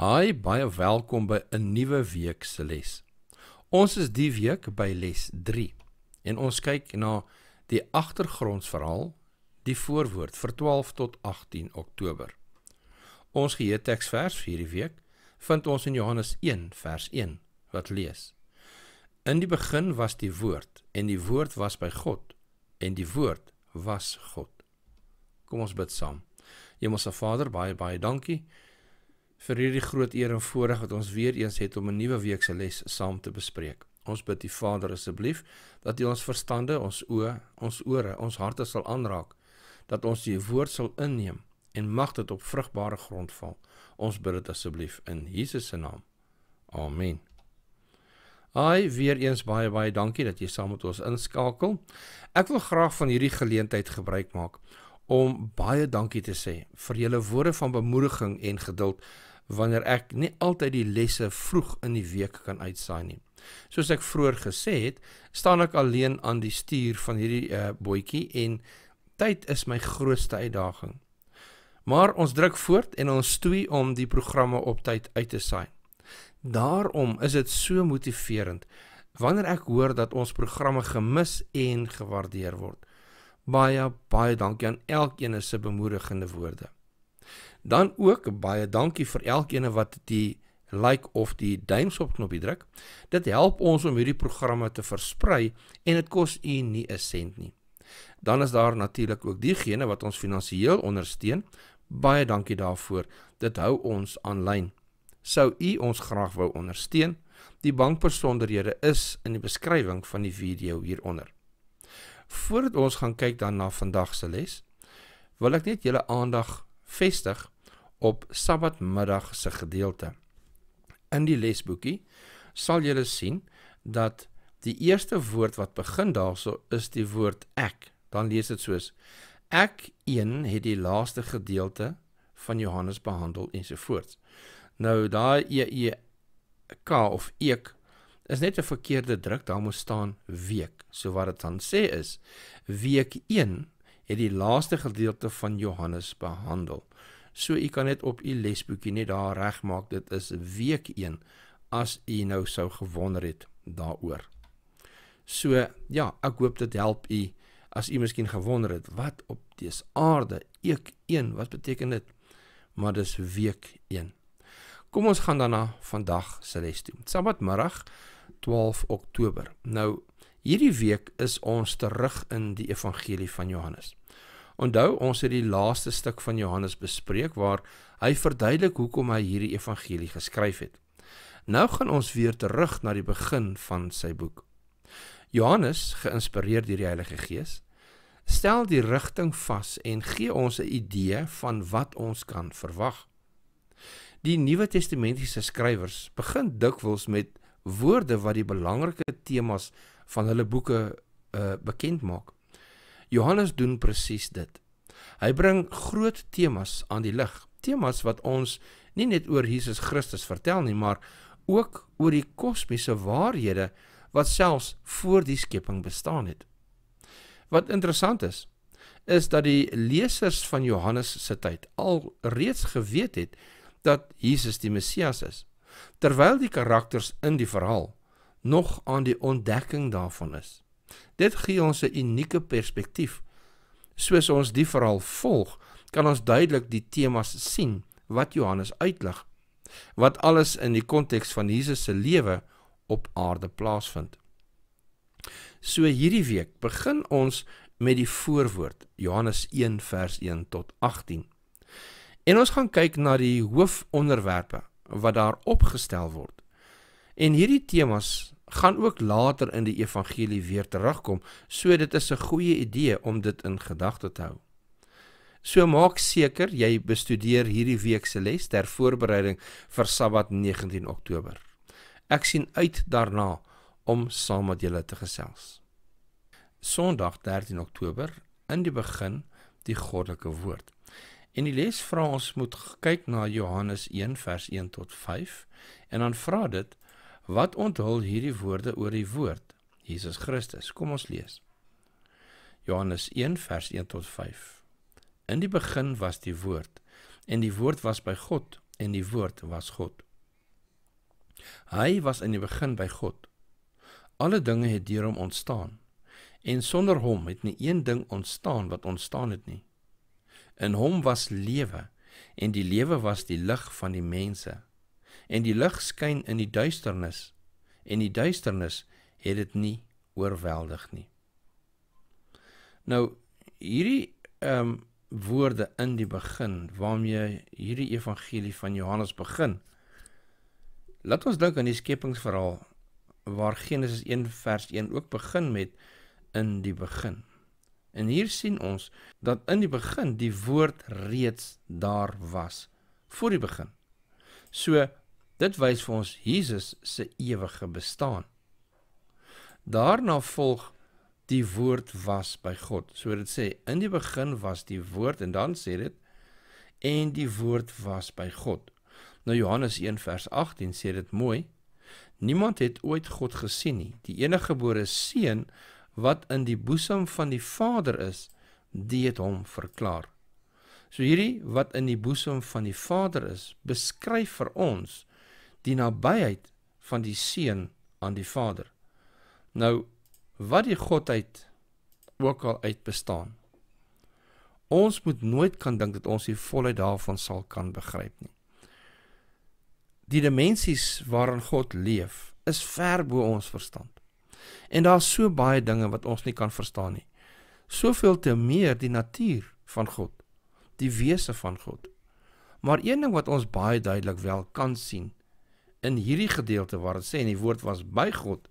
Hi, baie welkom by 'n nuwe week se les. Ons is die week by les 3 en ons kyk na die agtergrondverhaal, die voorwoord vir 12 tot 18 Oktober. Ons geheetekstvers vir hierdie week vind ons in Johannes 1 vers 1 wat lees: In die begin was die woord en die woord was by God en die woord was God. Kom ons bid saam. Hemelse Vader, baie baie dankie vir hierdie groot eer en voorreg wat ons weer eens het om 'n nuwe week se les saam te bespreek. Ons bid die Vader asseblief dat U ons verstande, ons oë, ons ore, ons harte sal aanraak, dat ons U woord sal inneem en mag dit op vrugbare grond val. Ons bid dit asseblief in Jesus se naam. Amen. Hi, weer eens baie baie dankie dat jy saam met ons inskakel. Ek wil graag van hierdie geleentheid gebruik maak om baie dankie te sê vir julle woorde van bemoediging en geduld wanneer ek nie altyd die lesse vroeg in die week kan uitsaai nie. Soos ek vroeër gesê het, staan ek alleen aan die stuur van hierdie uh, bootjie en tyd is my grootste uitdaging. Maar ons druk voort en ons stoei om die programme op tyd uit te saai. Daarom is dit so motiverend wanneer ek hoor dat ons programme gemis en gewaardeer word. Baie baie dankie aan elkeen se bemoedigende woorde. Dan ook baie dankie vir elkeen wat die like of die duims op knoppie druk. Dit help ons om hierdie programme te versprei en dit kos u nie 'n sent nie. Dan is daar natuurlik ook diegene wat ons finansiëel ondersteun. Baie dankie daarvoor. Dit hou ons aanlyn. Sou u ons graag wou ondersteun? Die bankpersonderhede is in die beskrywing van die video hieronder. Voordat ons gaan kyk dan na vandag se les, wil ek net julle aandag vestig op Sabbatmiddag se gedeelte. In die lesboekie sal julle sien dat die eerste woord wat begin daarso is die woord ek. Dan lees dit soos ek 1 het die laaste gedeelte van Johannes behandel ensovoorts. Nou daai e e k of ek is net 'n verkeerde druk, daar moet staan week. So wat dit dan sê is week 1 het die laaste gedeelte van Johannes behandel. So u kan net op u lesboekie net daar regmaak dit is week 1 as u nou sou gewonder het daaroor. So ja, ek hoop dit help u as u miskien gewonder het wat op dese aarde ek 1 wat beteken dit? Maar dis week 1. Kom ons gaan dan na vandag se les toe. Sabbatmiddag 12 Oktober. Nou hierdie week is ons terug in die evangelie van Johannes. Onthou, ons het die laaste stuk van Johannes bespreek waar hy verduidelik hoekom hy hierdie evangelie geskryf het. Nou gaan ons weer terug na die begin van sy boek. Johannes, geïnspireer deur die Heilige Gees, stel die rigting vas en gee ons 'n idee van wat ons kan verwag. Die Nuwe Testamentiese skrywers begin dikwels met woorde wat die belangrike temas van hulle boeke uh, bekend maak. Johannes doen presies dit. Hy bring groot temas aan die lig, temas wat ons nie net oor Jesus Christus vertel nie, maar ook oor die kosmiese waarhede wat selfs voor die skepping bestaan het. Wat interessant is, is dat die lesers van Johannes se tyd al reeds geweet het dat Jesus die Messias is, terwyl die karakters in die verhaal nog aan die ontdekking daarvan is. Dit gee ons 'n unieke perspektief. Soos ons die verhaal volg, kan ons duidelik die temas sien wat Johannes uitlig, wat alles in die konteks van Jesus se lewe op aarde plaasvind. So hierdie week begin ons met die voorwoord Johannes 1 vers 1 tot 18. En ons gaan kyk na die hoofonderwerpe wat daar opgestel word. En hierdie temas gaan ook later in die evangelie weer terugkom, so dit is 'n goeie idee om dit in gedagte te hou. So maak seker jy bestudeer hierdie week se les ter voorbereiding vir Sabbat 19 Oktober. Ek sien uit daarna om saam met julle te gesels. Sondag 13 Oktober in die begin die goddelike woord. En die les vra ons moet kyk na Johannes 1 vers 1 tot 5 en dan vra dit Wat onthul hierdie woorde oor die woord Jesus Christus? Kom ons lees. Johannes 1 vers 1 tot 5. In die begin was die woord en die woord was by God en die woord was God. Hy was in die begin by God. Alle dinge het deur hom ontstaan en sonder hom het nie een ding ontstaan wat ontstaan het nie. In hom was lewe en die lewe was die lig van die mense en die lig skyn in die duisternis en die duisternis het dit nie oorweldig nie. Nou hierdie ehm um, woorde in die begin waarmee hierdie evangelie van Johannes begin. Laat ons dink aan die skepingsverhaal waar Genesis 1 vers 1 ook begin met in die begin. En hier sien ons dat in die begin die woord reeds daar was voor die begin. So Dit wys vir ons Jesus se ewige bestaan. Daarna volg die woord was by God. So dit sê in die begin was die woord en dan sê dit en die woord was by God. Nou Johannes 1 vers 18 sê dit mooi. Niemand het ooit God gesien nie. Die eniggebore seun wat in die boesem van die Vader is, die het hom verklaar. So hierdie wat in die boesem van die Vader is, beskryf vir ons die nabyheid van die seun aan die Vader. Nou wat die godheid ook al uitbestaan. Ons moet nooit kan dink dat ons die volheid daarvan sal kan begryp nie. Die dimensies waarin God leef is ver bo ons verstand. En daar's so baie dinge wat ons nie kan verstaan nie. Soveel te meer die natuur van God, die wese van God. Maar een ding wat ons baie duidelik wel kan sien, in hierdie gedeelte waar dit sê en die woord was by God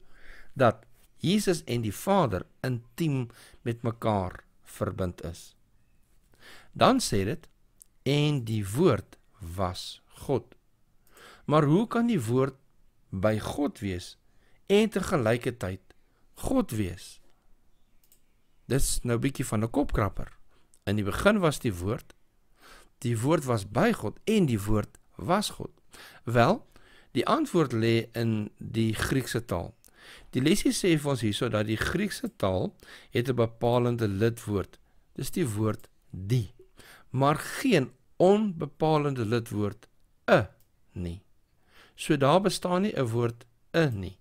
dat Jesus en die Vader intiem met mekaar verbind is. Dan sê dit en die woord was God. Maar hoe kan die woord by God wees en te gelyke tyd God wees? Dis nou 'n bietjie van 'n kopkrapper. In die begin was die woord. Die woord was by God en die woord was God. Wel, Die antwoord lê in die Griekse taal. Die lesie sê vir ons hierso dat die Griekse taal het 'n bepalende lidwoord. Dis die woord die. Maar geen onbepalende lidwoord 'n e", nie. So daar bestaan nie 'n woord 'n e nie.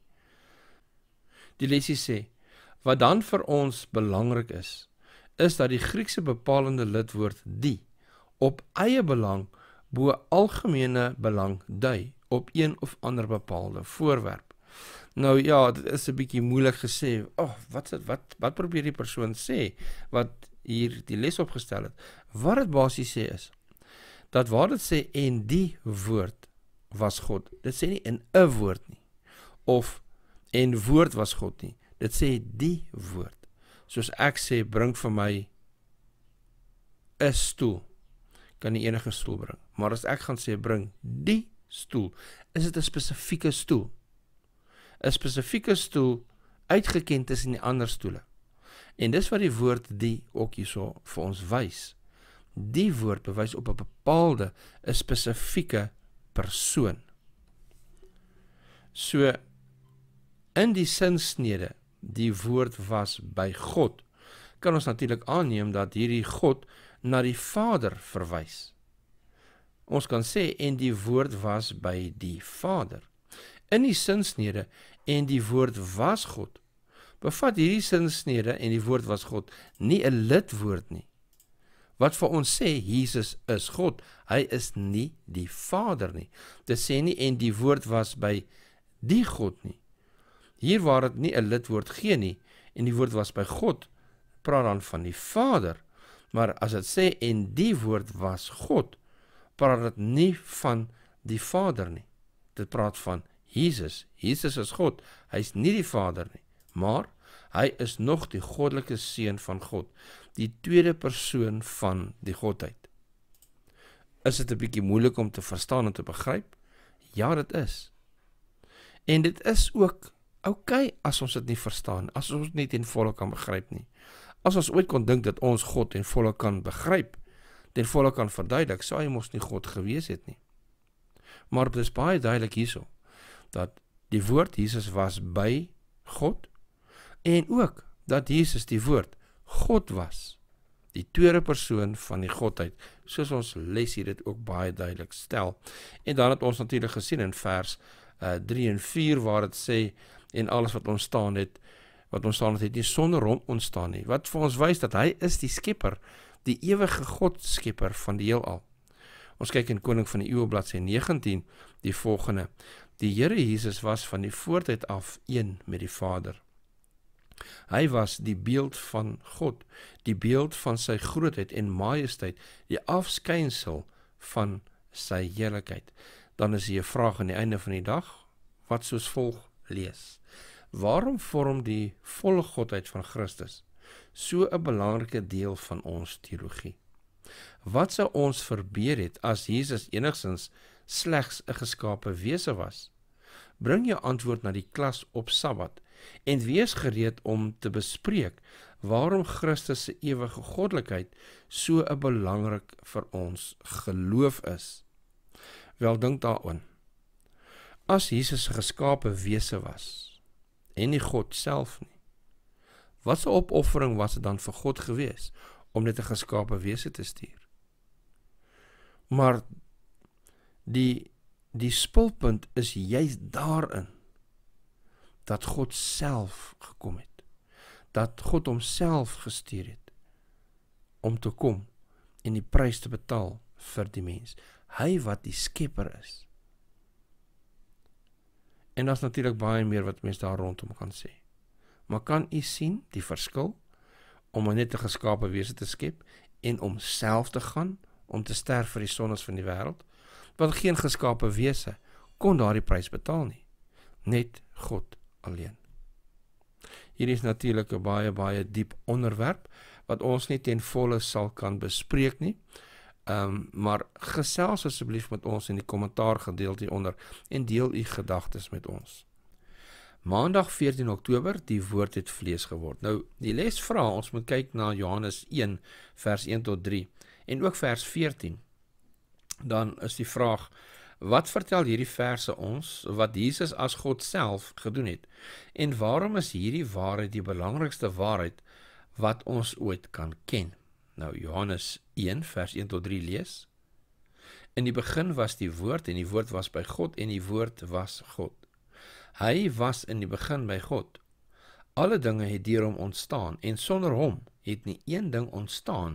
Die lesie sê wat dan vir ons belangrik is, is dat die Griekse bepalende lidwoord die op eie belang bo algemene belang dui op een of ander bepaalde voorwerp. Nou ja, dit is 'n bietjie moeilik gesê. Ag, oh, wat sit wat wat probeer die persoon sê wat hier die les opgestel het? Wat dit basies sê is dat waar dit sê en die woord was God. Dit sê nie in 'n woord nie of en woord was God nie. Dit sê die woord. Soos ek sê bring vir my 'n stoel kan nie enige stoel bring. Maar as ek gaan sê bring die stoel? Is dit 'n spesifieke stoel? 'n Spesifieke stoel uitgeken tussen die ander stoele. En dis wat die woord die ook hierso vir ons wys. Die woord bewys op 'n bepaalde 'n spesifieke persoon. So in die sinsnede die woord was by God. Kan ons natuurlik aanneem dat hierdie God na die Vader verwys. Ons kan sê en die woord was by die Vader. In die sinsnede en die woord was God bevat hierdie sinsnede en die woord was God nie 'n lidwoord nie. Wat vir ons sê Jesus is God, hy is nie die Vader nie. Dit sê nie en die woord was by die God nie. Hier waar dit nie 'n lidwoord gee nie en die woord was by God, praat dan van die Vader. Maar as dit sê en die woord was God, praat dit nie van die Vader nie. Dit praat van Jesus. Jesus is God. Hy's nie die Vader nie, maar hy is nog die goddelike seun van God, die tweede persoon van die godheid. Is dit 'n bietjie moeilik om te verstaan en te begryp? Ja, dit is. En dit is ook oukei okay as ons dit nie verstaan, as ons dit nie ten volle kan begryp nie. As ons ooit kon dink dat ons God ten volle kan begryp nie, ten volle kan verduidelik, sou hy mos nie God gewees het nie. Maar dit is baie duidelik hierso dat die woord Jesus was by God en ook dat Jesus die woord God was, die tweede persoon van die godheid, soos ons les hier dit ook baie duidelik stel. En dan het ons natuurlik gesien in vers uh eh, 3 en 4 waar dit sê en alles wat ontstaan het wat ontstaan het, het nie sonder hom ontstaan nie wat vir ons wys dat hy is die skepper die ewige God skepper van die heelal. Ons kyk in Koning van die Ewe bladsy 19 die volgende. Die Here Jesus was van die voortyd af een met die Vader. Hy was die beeld van God, die beeld van sy grootheid en majesteit, die afskynsel van sy heerlikheid. Dan is hier 'n vraag aan die einde van die dag wat soos volg lees. Waarom vorm die volle godheid van Christus so 'n belangrike deel van ons teologie. Wat sou ons verbeur het as Jesus enigsins slegs 'n geskaapte wese was? Bring jou antwoord na die klas op Sabbat en wees gereed om te bespreek waarom Christus se ewige goddelikheid so 'n belangrik vir ons geloof is. Wel dink daaraan. As Jesus 'n geskaapte wese was en nie God self nie, Wat 'n opoffering was dit dan vir God gewees om net 'n geskaapte wese te stuur? Maar die die spulpunt is juis daarin dat God self gekom het. Dat God homself gestuur het om te kom en die prys te betaal vir die mens. Hy wat die skepper is. En daar's natuurlik baie meer wat mense daar rondom kan sê. Maar kan u sien die verskil om net 'n geskaapte wese te skep en om self te gaan om te sterf vir die sondes van die wêreld? Want geen geskaapte wese kon daardie prys betaal nie. Net God alleen. Hier is natuurlik 'n baie baie diep onderwerp wat ons nie ten volle sal kan bespreek nie. Ehm um, maar gesels asseblief met ons in die kommentaar gedeelte onder en deel u gedagtes met ons. Maandag 14 Oktober, die woord het vlees geword. Nou, die les vra ons moet kyk na Johannes 1 vers 1 tot 3 en ook vers 14. Dan is die vraag: Wat vertel hierdie verse ons wat Jesus as God self gedoen het? En waarom is hierdie waarheid die belangrikste waarheid wat ons ooit kan ken? Nou Johannes 1 vers 1 tot 3 lees. In die begin was die woord en die woord was by God en die woord was God. Hy was in die begin by God. Alle dinge het deur hom ontstaan en sonder hom het nie een ding ontstaan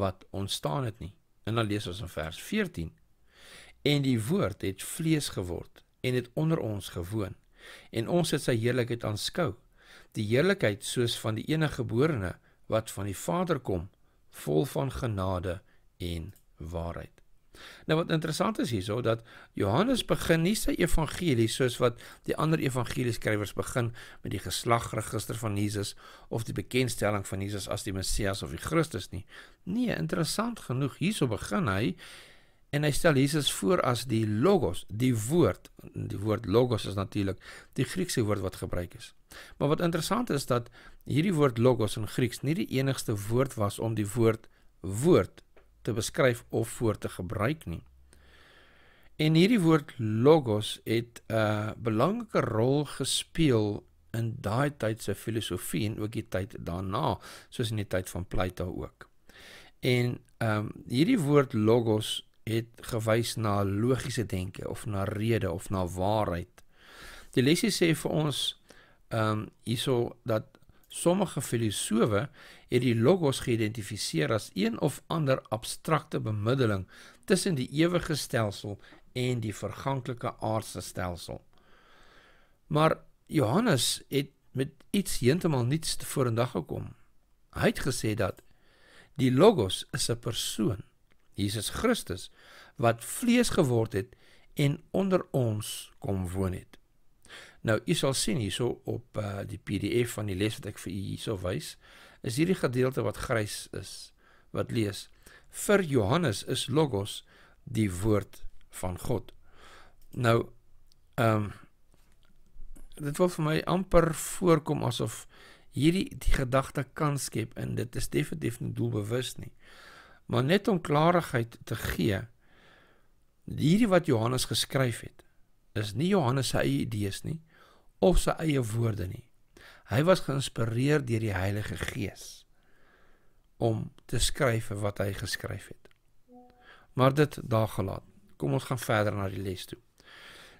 wat ontstaan het nie. En dan lees ons in vers 14: En die woord het vlees geword en het onder ons gewoon en ons het sy heerlikheid aanskou. Die heerlikheid soos van die enige geborene wat van die Vader kom, vol van genade en waarheid. Nou wat interessant is hierso dat Johannes begin nie sy evangelie soos wat die ander evangelieskrywers begin met die geslagregister van Jesus of die bekendstelling van Jesus as die Messias of die Christus nie. Nee, interessant genoeg hierso begin hy en hy stel Jesus voor as die Logos, die woord. Die woord Logos is natuurlik die Griekse woord wat gebruik is. Maar wat interessant is dat hierdie woord Logos in Grieks nie die enigste woord was om die woord woord te beskryf of voor te gebruik nie. En hierdie woord logos het 'n eh, belangrike rol gespeel in daai tyd se filosofie en ook die tyd daarna, soos in die tyd van Plato ook. En ehm um, hierdie woord logos het gewys na logiese denke of na rede of na waarheid. Die lesie sê vir ons ehm um, hierso dat Sommige filosowe het die logos geïdentifiseer as een of ander abstrakte bemiddeling tussen die ewige stelsel en die verganklike aardse stelsel. Maar Johannes het met iets heeltemal niets te vorendag gekom. Hy het gesê dat die logos is 'n persoon, Jesus Christus, wat vlees geword het en onder ons kom woon het. Nou u sal sien hierso op uh, die PDF van die les wat ek vir u hierso wys, is hierdie gedeelte wat grys is wat lees: Vir Johannes is logos die woord van God. Nou ehm um, dit wil vir my amper voorkom asof hierdie die gedagte kan skep en dit is definitief nie doelbewus nie. Maar net om klarigheid te gee, hierdie wat Johannes geskryf het, is nie Johannes se eie idees nie, of sy eie woorde nie. Hy was geïnspireer deur die Heilige Gees om te skryf wat hy geskryf het. Maar dit daar gelaat. Kom ons gaan verder na die les toe.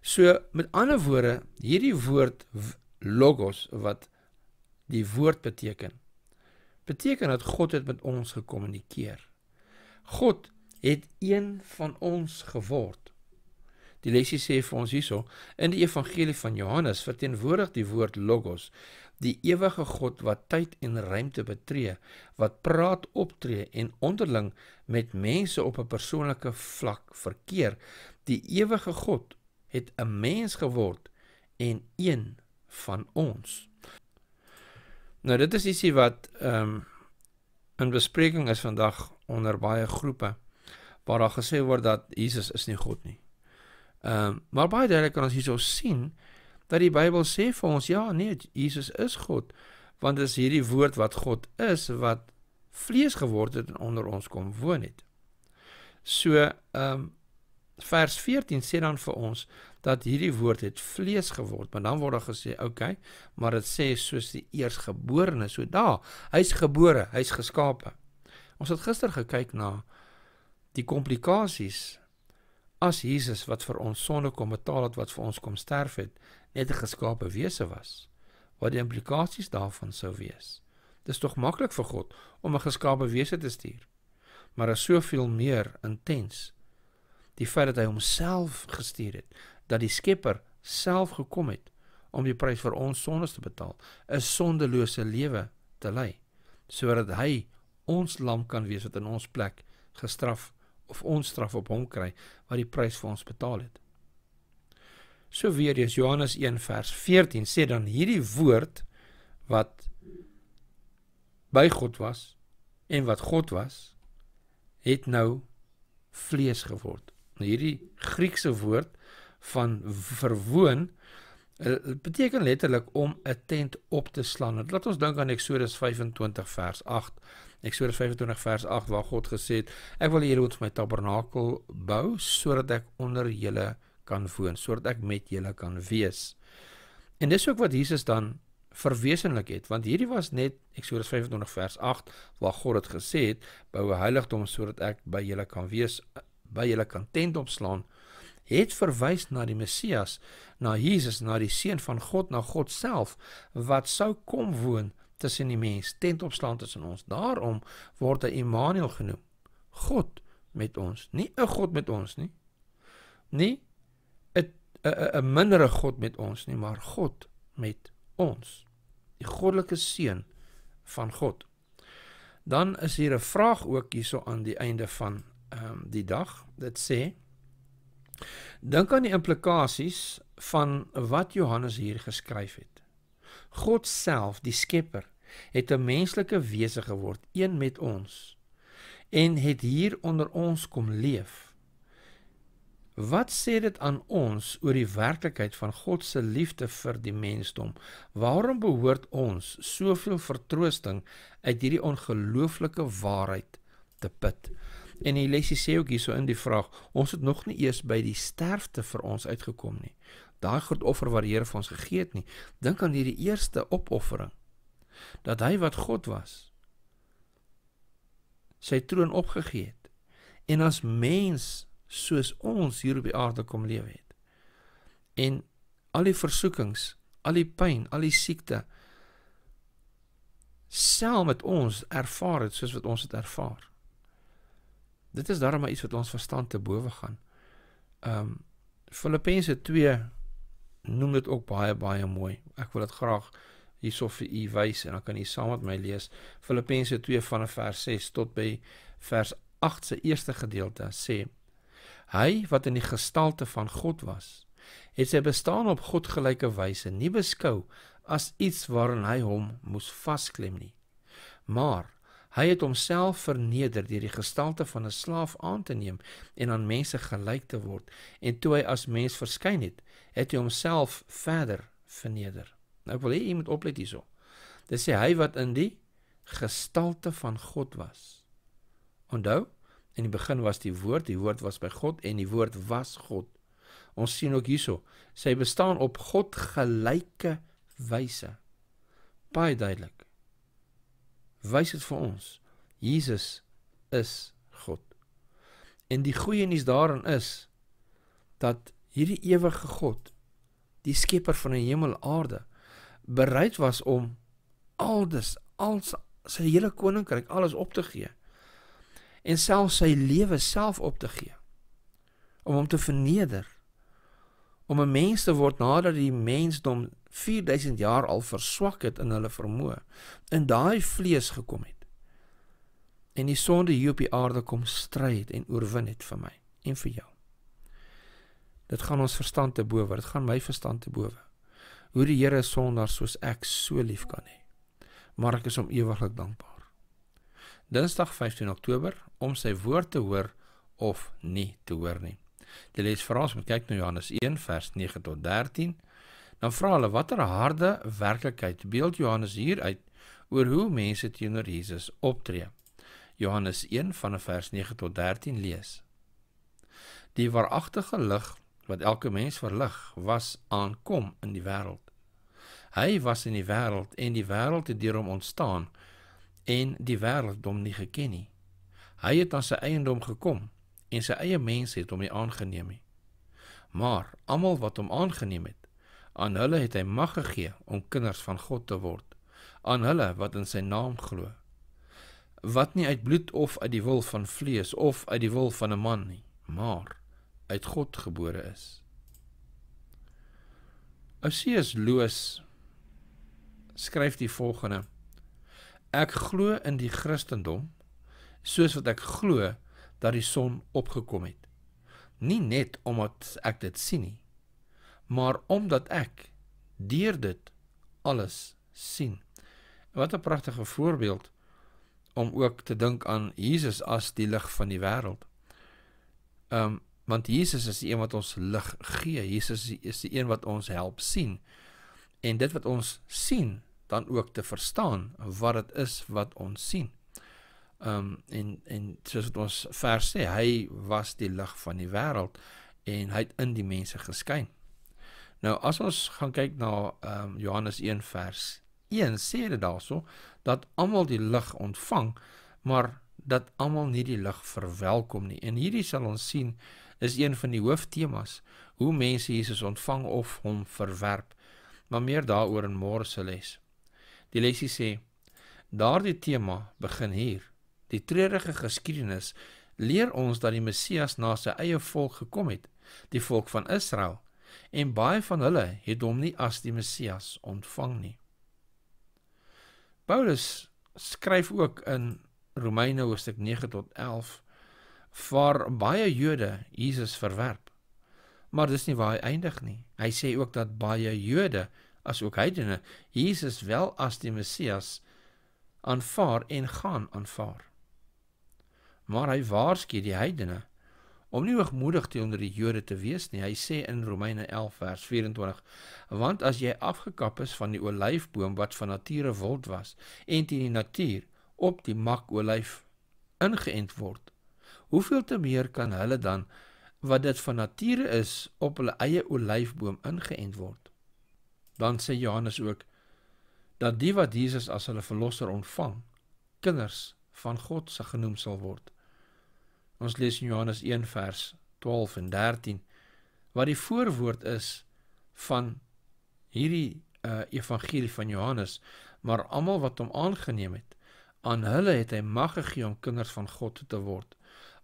So met ander woorde, hierdie woord logos wat die woord beteken. Beteken dat God het met ons gekommunikeer. God het een van ons geword. Die lesie sê vir ons hierso in die evangelie van Johannes verteenwoordig die woord logos die ewige God wat tyd en ruimte betree, wat praat, optree en onderling met mense op 'n persoonlike vlak verkeer. Die ewige God het 'n mens geword en een van ons. Nou dit is ietsie wat ehm um, in bespreking is vandag onder baie groepe waar daar gesê word dat Jesus is nie God nie. Ehm um, maar baie duidelik kan ons hierso sien dat die Bybel sê vir ons ja, nee, Jesus is God, want dit is hierdie woord wat God is wat vlees geword het en onder ons kom woon het. So ehm um, vers 14 sê dan vir ons dat hierdie woord het vlees geword, maar dan word daar gesê, oké, okay, maar dit sê soos die eersgeborene, so da, hy's gebore, hy's geskape. Ons het gister gekyk na die komplikasies as Jesus wat vir ons sonde kom betaal het wat vir ons kom sterf het, net 'n geskaapte wese was, wat die implikasies daarvan sou wees. Dis tog maklik vir God om 'n geskaapte wese te stuur. Maar is soveel meer intens die feit dat hy homself gestuur het, dat die Skepper self gekom het om die prys vir ons sondes te betaal, 'n sondelose lewe te lei, sodat hy ons lam kan wees wat in ons plek gestraf of ons straf op hom kry wat die prys vir ons betaal het. So weer eens Johannes 1 vers 14 sê dan hierdie woord wat by God was en wat God was het nou vlees geword. Nou hierdie Griekse woord van verwoon Dit eh, beteken letterlik om 'n tent op te slaan. Laat ons dink aan Eksodus 25 vers 8. Eksodus 25 vers 8 waar God gesê het: "Ek wil julle ons my tabernakel bou sodat ek onder julle kan woon, sodat ek met julle kan wees." En dis ook wat Jesus dan verwesenlik het, want hierdie was net Eksodus 25 vers 8 waar God dit gesê het: "Bou 'n heiligdom sodat ek by julle kan wees, by julle kan tent opslaan." het verwys na die Messias, na Jesus, na die seun van God, na God self wat sou kom woon tussen die mens, tent opslaan tussen ons. Daarom word hy Immanuel genoem. God met ons, nie 'n god met ons nie. Nie eh, eh, 'n 'n mindere god met ons nie, maar God met ons. Die goddelike seun van God. Dan is hier 'n vraag ook hierso aan die einde van ehm um, die dag. Dit sê Dink aan die implikasies van wat Johannes hier geskryf het. God self, die Skepper, het 'n menslike wese geword, een met ons, en het hier onder ons kom leef. Wat sê dit aan ons oor die werklikheid van God se liefde vir die mensdom? Waarom behoort ons soveel vertroosting uit hierdie ongelooflike waarheid te put? En die lesie sê ook hierso in die vraag, ons het nog nie eers by die sterfte vir ons uitgekom nie. Daai groot offer wat die Here vir ons gegee het nie. Dink aan hierdie eerste opoffering. Dat hy wat God was, sy troon opgegee het en as mens soos ons hier op die aarde kom lewe het. En al die versoekings, al die pyn, al die siekte saam met ons ervaar het soos wat ons dit ervaar. Dit is darem maar iets wat ons verstand te bowe gaan. Ehm um, Filippense 2 noem dit ook baie baie mooi. Ek wil dit graag hierso vir u wys en dan kan u saam met my lees Filippense 2 vanaf vers 6 tot by vers 8 se eerste gedeelte sê hy wat in die gestalte van God was het sy bestaan op God gelyke wyse nie beskou as iets waaraan hy hom moes vasklem nie maar Hy het homself verneder deur die gestalte van 'n slaaf aan te neem en aan mense gelyk te word en toe hy as mens verskyn het, het hy homself verder verneder. Nou ek wil hê jy moet oplet hierso. Dit sê hy wat in die gestalte van God was. Onthou, in die begin was die woord, die woord was by God en die woord was God. Ons sien ook hierso, sy bestaan op God gelyke wyse. Baie duidelik wys dit vir ons. Jesus is God. En die goeie nuus daarin is dat hierdie ewige God, die skepper van die hemel en aarde, bereid was om aldus al sy hele koninkryk alles op te gee en self sy lewe self op te gee om hom te verneder om 'n mens te word nadat die mensdom 4000 jaar al verswak het in hulle vermoë in daai vlees gekom het en die sonde hier op die aarde kom stry het en oorwin het vir my en vir jou dit gaan ons verstand te bowe dit gaan my verstand te bowe hoe die Here sondaar soos ek so lief kan hê maar ek is hom ewiglik dankbaar dinsdag 15 oktober om sy woord te hoor of nie te hoor nie Die les vra ons om te kyk na Johannes 1 vers 9 tot 13. Dan vra hulle watter harde werklikheid beeld Johannes hier uit oor hoe mense teenoor Jesus optree. Johannes 1 van vers 9 tot 13 lees. Die waaragtige lig wat elke mens verlig was aankom in die wêreld. Hy was in die wêreld en die wêreld het deur hom ontstaan en die wêreld hom nie geken nie. Hy het aan sy eiendom gekom en sy eie mense het hom nie aangeneem nie. Maar almal wat hom aangeneem het, aan hulle het hy mag gegee om kinders van God te word, aan hulle wat in sy naam glo. Wat nie uit bloed of uit die wil van vlees of uit die wil van 'n man nie, maar uit God gebore is. Oseas Loos skryf die volgende: Ek glo in die Christendom soos wat ek glo dat die son opgekom het. Nie net omdat ek dit sien nie, maar omdat ek deur dit alles sien. Wat 'n pragtige voorbeeld om ook te dink aan Jesus as die lig van die wêreld. Ehm um, want Jesus is die een wat ons lig gee. Jesus is die een wat ons help sien. En dit wat ons sien, dan ook te verstaan wat dit is wat ons sien. Ehm um, en en soos wat ons vers sê, hy was die lig van die wêreld en hy het in die mense geskyn. Nou as ons gaan kyk na ehm um, Johannes 1 vers 1 sê dit daarso dat almal die lig ontvang, maar dat almal nie die lig verwelkom nie. En hierdie sal ons sien is een van die hooftemas hoe mense Jesus ontvang of hom verwerp. Maar meer daaroor in môre se les. Die lesie sê daardie tema begin hier. Die treurige geskiedenis leer ons dat die Messias na sy eie volk gekom het, die volk van Israel, en baie van hulle het hom nie as die Messias ontvang nie. Paulus skryf ook in Romeine hoofstuk 9 tot 11 waar baie Jode Jesus verwerp. Maar dis nie waar hy eindig nie. Hy sê ook dat baie Jode, asook heidene, Jesus wel as die Messias aanvaar en gaan aanvaar maar hy waarsku die heidene om nie hoogmoedig teenoor die Jode te wees nie. Hy sê in Romeine 11 vers 24: "Want as jy afgekap is van die olyfboom wat van nature wild was en teen die natuur op die mak olyf ingeënt word, hoeveel te meer kan hulle dan wat dit van nature is op hulle eie olyfboom ingeënt word?" Dan sê Johannes ook dat die wat Jesus as hulle verlosser ontvang, kinders van God se genoem sal word. Ons lees in Johannes 1 vers 12 en 13 wat die voorwoord is van hierdie uh, evangelie van Johannes, maar almal wat hom aangeneem het, aan hulle het hy mag gegee om kinders van God te word,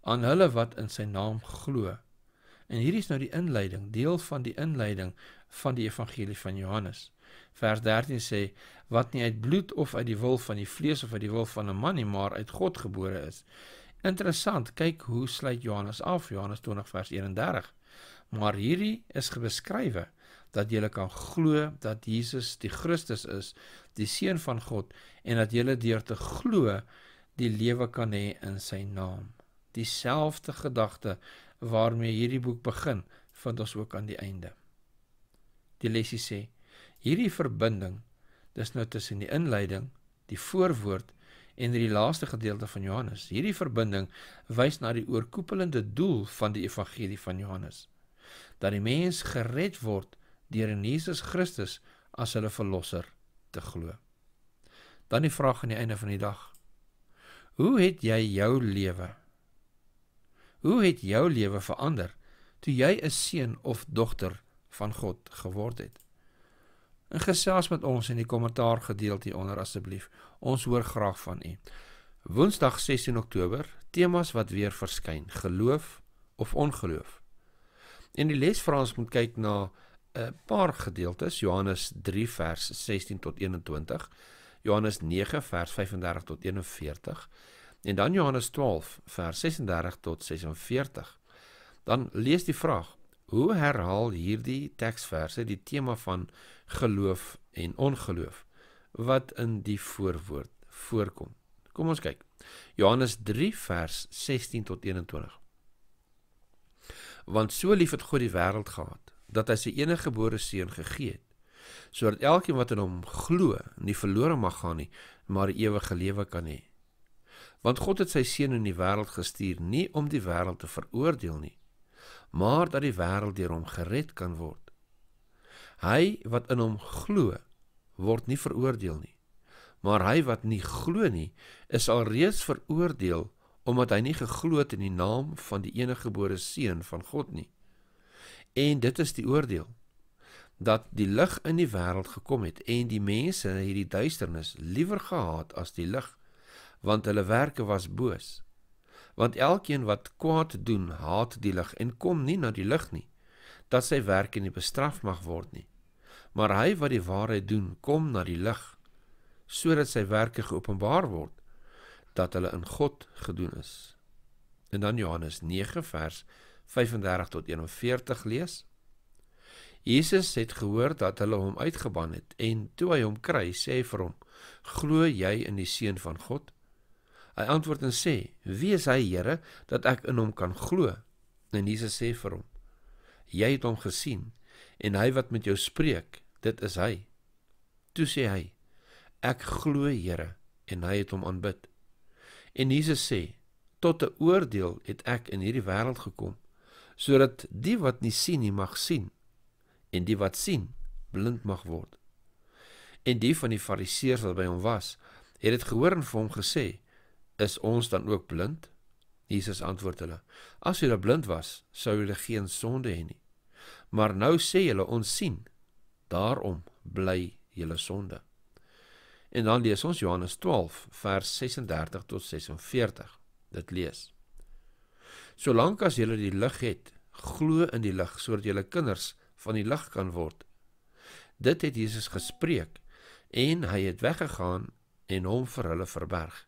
aan hulle wat in sy naam glo. En hier is nou die inleiding, deel van die inleiding van die evangelie van Johannes. Vers 13 sê wat nie uit bloed of uit die wil van die vlees of uit die wil van 'n man nie, maar uit God gebore is. Interessant, kyk hoe sluit Johannes af, Johannes 20 vers 31. Maar hierdie is beskrywe dat jy kan glo dat Jesus die Christus is, die seun van God en dat jy deur te glo die lewe kan hê in sy naam. Dieselfde gedagte waarmee hierdie boek begin, vind ons ook aan die einde. Die lesie sê: Hierdie verbinding, dis nou tussen die inleiding, die voorwoord en in die laaste gedeelte van Johannes. Hierdie verbinding wys na die oorkoepelende doel van die evangelie van Johannes. Dat die mens gered word deur in Jesus Christus as hulle verlosser te glo. Dan die vraag aan die einde van die dag. Hoe het jy jou lewe? Hoe het jou lewe verander toe jy 'n seun of dogter van God geword het? en gesels met ons in die kommentaar gedeelte hieronder asseblief. Ons hoor graag van u. Woensdag 16 Oktober, temas wat weer verskyn: geloof of ongeloof. En die les vra ons moet kyk na 'n paar gedeeltes, Johannes 3 vers 16 tot 21, Johannes 9 vers 35 tot 41 en dan Johannes 12 vers 36 tot 46. Dan lees die vraag: Hoe herhaal hierdie teksverse die tema van geloof en ongeloof wat in die voorwoord voorkom? Kom ons kyk. Johannes 3 vers 16 tot 21. Want so lief het God die wêreld gehad dat hy sy enige gebore seun gegee het sodat elkeen wat in hom glo nie verlore mag gaan nie, maar ewige lewe kan hê. Want God het sy seun in die wêreld gestuur nie om die wêreld te veroordeel nie, maar dat die wêreld deur hom gered kan word. Hy wat in hom glo, word nie veroordeel nie. Maar hy wat nie glo nie, is alreeds veroordeel omdat hy nie geglo het in die naam van die eniggebore seun van God nie. En dit is die oordeel dat die lig in die wêreld gekom het en die mense het die duisternis liewer gehaat as die lig want hulle werke was boos want elkeen wat kwaad doen haat die lig en kom nie na die lig nie dat sy werk nie bestraf mag word nie maar hy wat die waarheid doen kom na die lig sodat sy werke geopenbaar word dat hulle in God gedoen is en dan Johannes 9 vers 35 tot 41 lees Jesus het gehoor dat hulle hom uitgeban het en toe hy hom kry sê hy vir hom glo jy in die seun van God Hy antwoord en sê: "Wie is hy, Here, dat ek in hom kan glo?" En Jesus sê vir hom: "Jy het hom gesien en hy wat met jou spreek, dit is hy." Toe sê hy: "Ek glo, Here," en hy het hom aanbid. En Jesus sê: "Tot 'n oordeel het ek in hierdie wêreld gekom, sodat die wat nie sien nie mag sien en die wat sien blind mag word." En die van die Fariseërs wat by hom was, het dit gehoor en vir hom gesê: is ons dan ook blind? Jesus antwoord hulle: As julle blind was, sou julle geen sonde hê nie. Maar nou sê julle ons sien. Daarom bly julle sonde. En dan lees ons Johannes 12 vers 36 tot 46. Dit lees: Solank as julle die lig het, glo in die lig sodat julle kinders van die lig kan word. Dit het Jesus gespreek en hy het weggegaan en hom vir hulle verberg.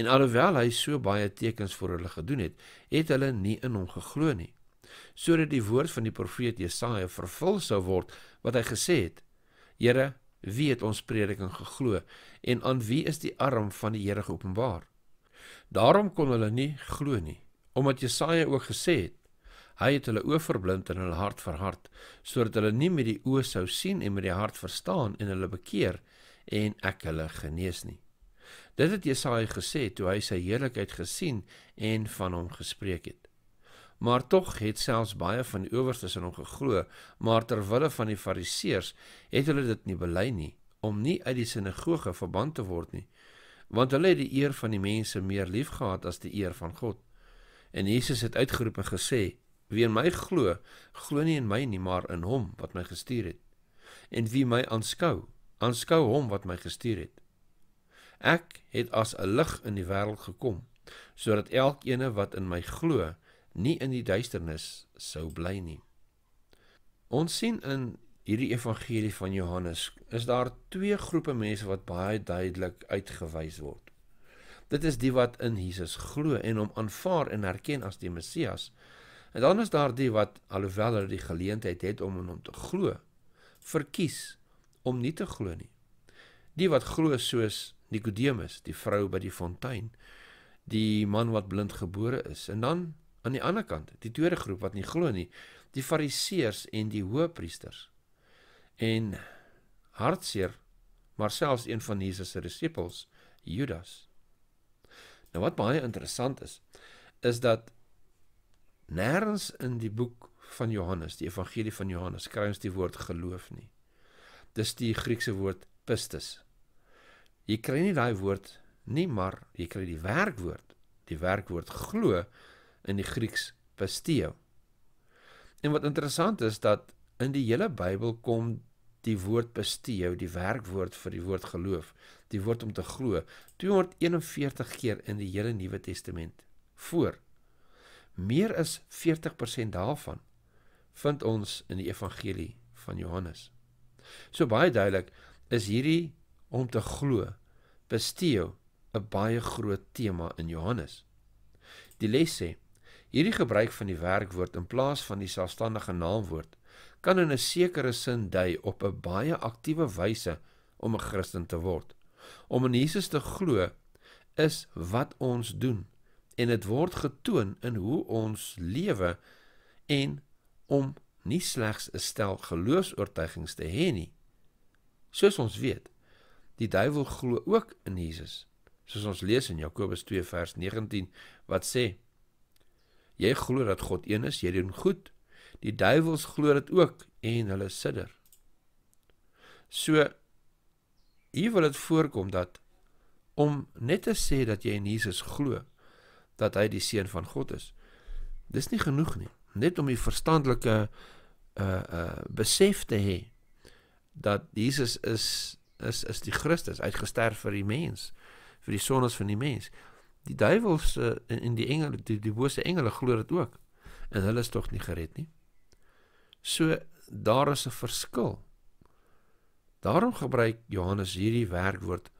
En alhoewel hy so baie tekens vir hulle gedoen het, het hulle nie in hom geglo nie. Sodat die woord van die profeet Jesaja vervul sou word wat hy gesê het: Here, wie het ons prediking geglo en aan wie is die arm van die Here geopenbaar? Daarom kon hulle nie glo nie, omdat Jesaja ook gesê het: Hy het hulle oë verblind en hulle hart verhard, sodat hulle nie met die oë sou sien en met die hart verstaan en hulle bekeer en ek hulle genees nie. Dit het Jesaja gesê toe hy sy heerlikheid gesien en van hom gespreek het. Maar tog het selfs baie van die owerstes in hom geglo, maar ter wille van die fariseërs het hulle dit nie bely nie om nie uit die sinagoge verbant te word nie, want hulle het die eer van die mense meer liefgehad as die eer van God. En Jesus het uitgeroep en gesê: "Wie in my glo, glo nie in my nie, maar in hom wat my gestuur het. En wie my aanskou, aanskou hom wat my gestuur het." Ek het as 'n lig in die wêreld gekom sodat elkeen wat in my glo nie in die duisternis sou bly nie. Ons sien in hierdie evangelie van Johannes is daar twee groepe mense wat baie duidelik uitgewys word. Dit is die wat in Jesus glo en hom aanvaar en erken as die Messias. En dan is daar die wat alhoewel hulle die geleentheid het om in hom te glo, verkies om nie te glo nie. Die wat glo soos Nikodemus, die vrou by die fontein, die man wat blind gebore is. En dan aan die ander kant, die tweede groep wat nie glo nie, die Fariseërs en die hoëpriesters. En hartseer, maar selfs een van Jesus se disippels, Judas. Nou wat baie interessant is, is dat nêrens in die boek van Johannes, die evangelie van Johannes, kry ons die woord geloof nie. Dis die Griekse woord pistis Jy kry nie daai woord nie, maar jy kry die werkwoord. Die werkwoord glo in die Grieks pisteo. En wat interessant is dat in die hele Bybel kom die woord pisteo, die werkwoord vir die woord geloof, die woord om te glo, 241 keer in die hele Nuwe Testament voor. Meer as 40% daarvan vind ons in die evangelie van Johannes. So baie duidelik is hierdie om te glo besteeu 'n baie groot tema in Johannes. Die les sê: Hierdie gebruik van die werkwoord in plaas van die selfstandige naamwoord kan in 'n sekere sin dui op 'n baie aktiewe wyse om 'n Christen te word. Om in Jesus te glo is wat ons doen en dit word getoon in hoe ons lewe en om nie slegs 'n stel geloofs-oortuigings te hê nie. Soos ons weet, Die duiwel glo ook in Jesus. Soos ons lees in Jakobus 2 vers 19 wat sê: Jy glo dat God een is, jy doen goed. Die duiwels glo dit ook en hulle sidder. So hier wil dit voorkom dat om net te sê dat jy in Jesus glo dat hy die seun van God is. Dis nie genoeg nie. Net om die verstandelike uh uh besef te hê dat Jesus is is is die Christus uitgesterf vir die mens, vir die sondes van die mens. Die duiwels eh, en en die engele, die die bose engele glo dit ook. En hulle is tog nie gered nie. So daar is 'n verskil. Daarom gebruik Johannes hierdie werkwoord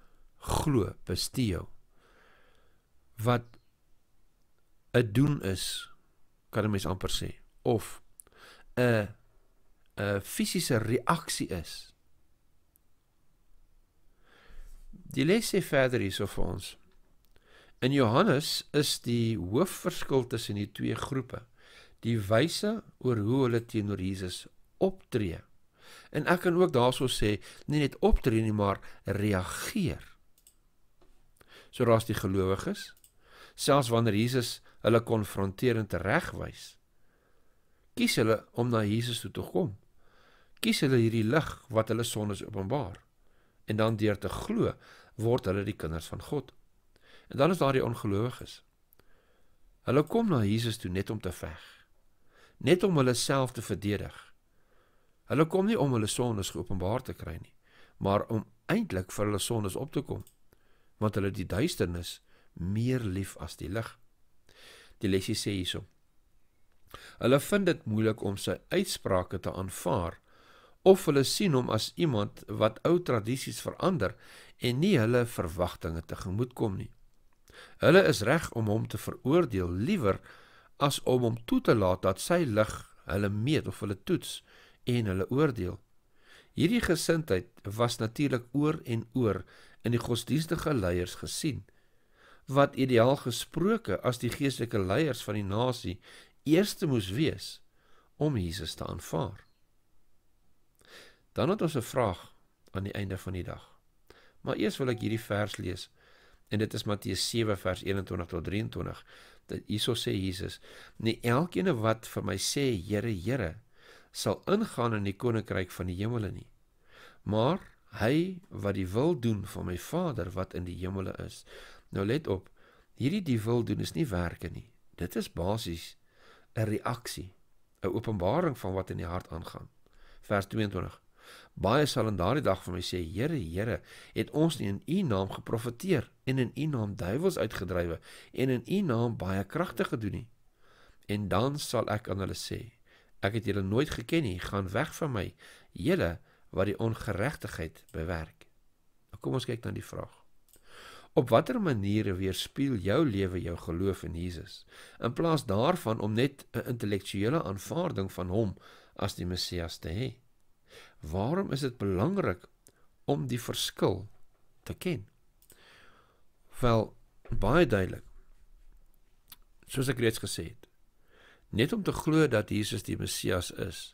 glo, pisteo wat 'n doen is kan 'n mens amper sê of 'n 'n fisiese reaksie is Die les sê verder hierso vir ons. In Johannes is die hoofverskil tussen die twee groepe die wyse oor hoe hulle teenoor Jesus optree. En ek kan ook daarso sê nie net optree nie, maar reageer. So daar's die gelowiges, selfs wanneer Jesus hulle konfronterend regwys, kies hulle om na Jesus toe te kom. Kies hulle hierdie lig wat hulle sondes openbaar en dan deur te glo word hulle die kinders van God. En dan is daar die ongelowiges. Hulle kom na Jesus toe net om te veg. Net om hulle self te verdedig. Hulle kom nie om hulle sondes geopenbaar te kry nie, maar om eintlik vir hulle sondes op te kom, want hulle die duisternis meer lief as die lig. Die lesie sê hierso: Hulle vind dit moeilik om sy uitsprake te aanvaar of hulle sien hom as iemand wat ou tradisies verander en nie hulle verwagtinge tegemoetkom nie. Hulle is reg om hom te veroordeel liewer as om hom toe te laat dat sy lig hulle meet of hulle toets en hulle oordeel. Hierdie gesindheid was natuurlik oor en oor in die godsdienstige leiers gesien wat ideaal gesproke as die geestelike leiers van die nasie eerste moes wees om Jesus te aanvaar. Dan het ons 'n vraag aan die einde van die dag. Maar eers wil ek hierdie vers lees. En dit is Matteus 7 vers 21 tot 23. Dit hyso sê Jesus: "Nie elkeen wat vir my sê, Here, Here, sal ingaan in die koninkryk van die hemele nie, maar hy wat die wil doen van my Vader wat in die hemele is." Nou let op, hierdie die wil doen is nie werke nie. Dit is basies 'n reaksie, 'n openbaring van wat in die hart aangaan. Vers 22 Baie sal in daardie dag vir my sê: "Here, Here, het ons nie in U naam geprofeteer en in U naam duiwels uitgedrywe en in U naam baie kragte gedoen nie?" En dan sal ek aan hulle sê: "Ek het julle nooit geken nie, gaan weg van my, julle wat die ongeregtigheid bewerk." Nou, kom ons kyk dan die vraag. Op watter maniere weerspieël jou lewe jou geloof in Jesus? In plaas daarvan om net 'n intellektuele aanvaarding van hom as die Messias te hê, he? Waarom is dit belangrik om die verskil te ken? Wel, baie duidelik. Soos ek reeds gesê het, net om te glo dat Jesus die Messias is,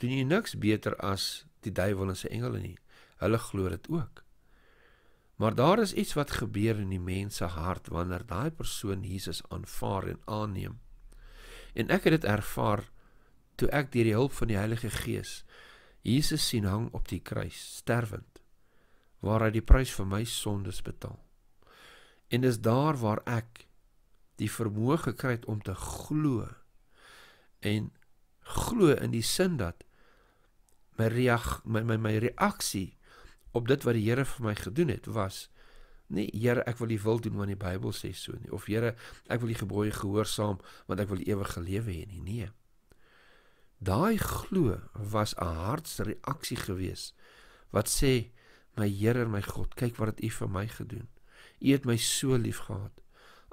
doen jy niks beter as die duiwel en sy engele nie. Hulle glo dit ook. Maar daar is iets wat gebeur in die mens se hart wanneer daai persoon Jesus aanvaar en aanneem. En ek het dit ervaar toe ek deur die hulp van die Heilige Gees Jesus sien hang op die kruis, sterwend, waar hy die prys vir my sondes betaal. En dis daar waar ek die vermoë gekry het om te glo en glo in die sin dat my reag my my my reaksie op dit wat die Here vir my gedoen het was nee Here ek wil U wil doen want die Bybel sê so nie of Here ek wil U gebooie gehoorsaam want ek wil ewig lewe hê nie nee Daai glo was 'n hartsreaksie geweest wat sê my Here my God kyk wat het U vir my gedoen. U het my so lief gehad.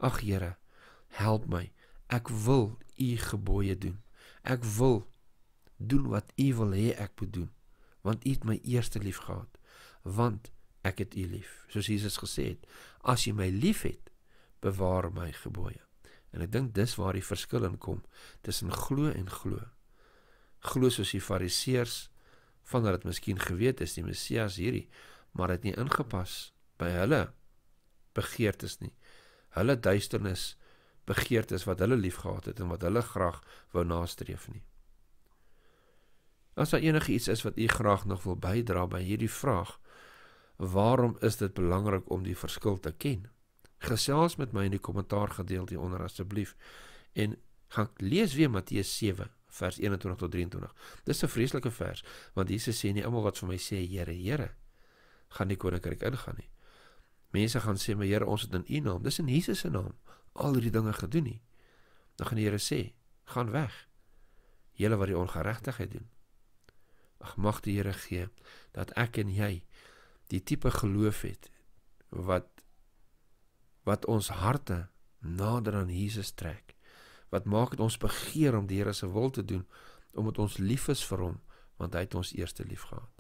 Ag Here, help my. Ek wil U gebooie doen. Ek wil doen wat U wil hê ek moet doen want U het my eerste lief gehad. Want ek het U lief. Soos Jesus gesê het, as jy my liefhet, bewaar my gebooie. En ek dink dis waar die verskil in kom tussen glo en glo. Glo glo soos die fariseërs van hulle dit miskien geweet is die Messias hierdie, maar dit nie ingepas by hulle begeertes nie. Hulle duisternis begeertes wat hulle liefgehad het en wat hulle graag wou nastreef nie. As daar enigiets is wat u graag nog wil bydra by hierdie vraag, waarom is dit belangrik om die verskil te ken? Gesels met my in die kommentaar gedeelte onder asseblief en gaan lees weer Matteus 7 vers 21 tot 23. Dis 'n vreeslike vers want Jesus sê nie almal wat vir my sê Here, Here, gaan die koninkryk ingaan nie. Mense gaan sê, "My Here, ons het in U naam, dis in Jesus se naam al hierdie dinge gedoen nie." Dan gaan die Here sê, "Gaan weg, julle wat die ongeregtigheid doen." Ag mag die Here gee dat ek en jy die tipe geloof het wat wat ons harte nader aan Jesus trek wat maak dit ons begeer om die Here se wil te doen omdat ons lief is vir hom want hy het ons eerste lief gehad.